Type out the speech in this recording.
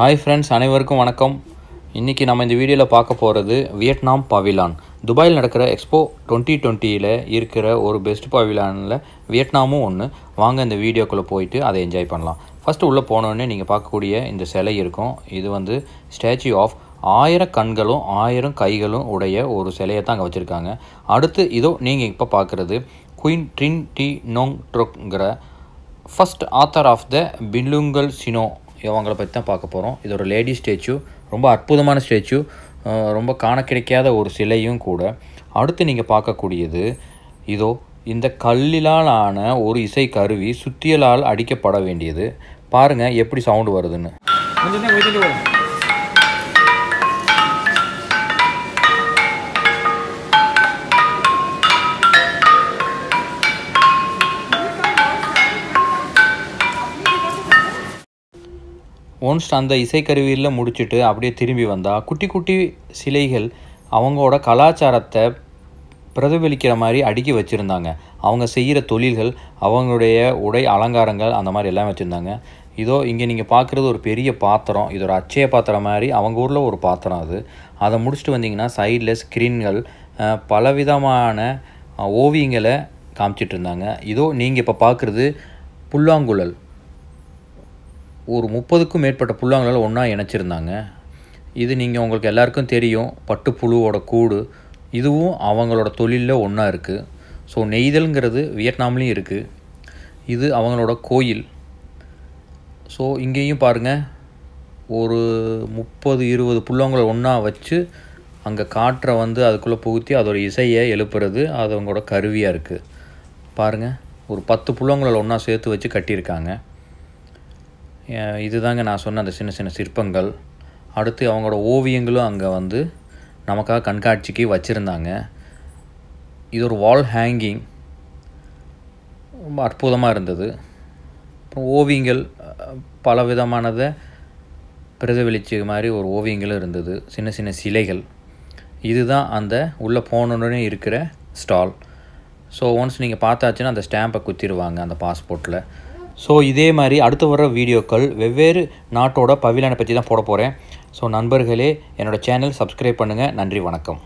hi friends அனைவருக்கும் வணக்கம் இன்றைக்கி நம்ம இந்த வீடியோவில் பார்க்க போகிறது வியட்நாம் பவிலான் துபாயில் நடக்கிற எக்ஸ்போ டுவெண்ட்டி டுவெண்ட்டியில் இருக்கிற ஒரு பெஸ்ட் பவிலானில் வியட்நாமும் ஒன்று வாங்க இந்த வீடியோக்குள்ளே போயிட்டு அதை என்ஜாய் பண்ணலாம் ஃபஸ்ட்டு உள்ளே போனோடனே நீங்கள் பார்க்கக்கூடிய இந்த சிலை இருக்கும் இது வந்து ஸ்டாச்சு ஆஃப் ஆயிரம் கண்களும் ஆயிரம் கைகளும் உடைய ஒரு சிலையை தான் அங்கே வச்சுருக்காங்க அடுத்து இதோ நீங்கள் இப்போ பார்க்குறது குயின் ட்ரின் டி நோங் ட்ரோங்கிற ஃபஸ்ட் ஆத்தர் ஆஃப் த பில்லுங்கல் சினோ இவங்களை பற்றி தான் பார்க்க போகிறோம் இது ஒரு லேடி ஸ்டேச்சு ரொம்ப அற்புதமான ஸ்டேச்சு ரொம்ப காண கிடைக்காத ஒரு சிலையும் கூட அடுத்து நீங்கள் பார்க்கக்கூடியது இதோ இந்த கல்லிலால் ஆன ஒரு இசை கருவி சுத்தியலால் அடிக்கப்பட வேண்டியது பாருங்கள் எப்படி சவுண்டு வருதுன்னு ஒன்ஸ் அந்த இசைக்கருவியில் முடிச்சுட்டு அப்படியே திரும்பி வந்தால் குட்டி குட்டி சிலைகள் அவங்களோட கலாச்சாரத்தை பிரதிபலிக்கிற மாதிரி அடுக்கி வச்சுருந்தாங்க அவங்க செய்கிற தொழில்கள் அவங்களுடைய உடை அலங்காரங்கள் அந்த மாதிரி எல்லாம் வச்சுருந்தாங்க இதோ இங்கே நீங்கள் பார்க்குறது ஒரு பெரிய பாத்திரம் இது ஒரு அச்சய பாத்திரம் மாதிரி அவங்க ஊரில் ஒரு பாத்திரம் அது அதை முடிச்சுட்டு வந்தீங்கன்னா சைடில் ஸ்க்ரீன்கள் பலவிதமான ஓவியங்களை காமிச்சிட்டு இருந்தாங்க இதோ நீங்கள் இப்போ பார்க்குறது புல்லாங்குழல் ஒரு முப்பதுக்கும் மேற்பட்ட புல்லாங்களால் ஒன்றா இணைச்சிருந்தாங்க இது நீங்கள் உங்களுக்கு எல்லாருக்கும் தெரியும் பட்டுப்புழுவோட கூடு இதுவும் அவங்களோட தொழிலில் ஒன்றா இருக்குது ஸோ நெய்தல்ங்கிறது வியட்நாம்லேயும் இருக்குது இது அவங்களோட கோயில் ஸோ இங்கேயும் பாருங்கள் ஒரு முப்பது இருபது புள்ளவங்களை ஒன்றா வச்சு அங்கே காற்றை வந்து அதுக்குள்ளே புகுத்தி அதோட இசையை எழுப்புறது அது அவங்களோட கருவியாக இருக்குது பாருங்கள் ஒரு பத்து புள்ளவங்களை ஒன்றா சேர்த்து வச்சு கட்டியிருக்காங்க இதுதாங்க நான் சொன்ன அந்த சின்ன சின்ன சிற்பங்கள் அடுத்து அவங்களோட ஓவியங்களும் அங்கே வந்து நமக்காக கண்காட்சிக்கு வச்சுருந்தாங்க இது ஒரு வால் ஹேங்கிங் ரொம்ப அற்புதமாக இருந்தது அப்புறம் ஓவியங்கள் பல விதமானதை பிரதிபலிச்சு மாதிரி ஒரு ஓவியங்களும் இருந்தது சின்ன சின்ன சிலைகள் இதுதான் அந்த உள்ளே போனோடனே இருக்கிற ஸ்டால் ஸோ ஒன்ஸ் நீங்கள் பார்த்தாச்சுன்னா அந்த ஸ்டாம்பை குத்திடுவாங்க அந்த பாஸ்போர்ட்டில் ஸோ இதே மாதிரி அடுத்து வர வீடியோக்கள் வெவ்வேறு நாட்டோட பவிலனை பற்றி தான் போட போகிறேன் ஸோ நண்பர்களே என்னோடய சேனல் சப்ஸ்கிரைப் பண்ணுங்கள் நன்றி வணக்கம்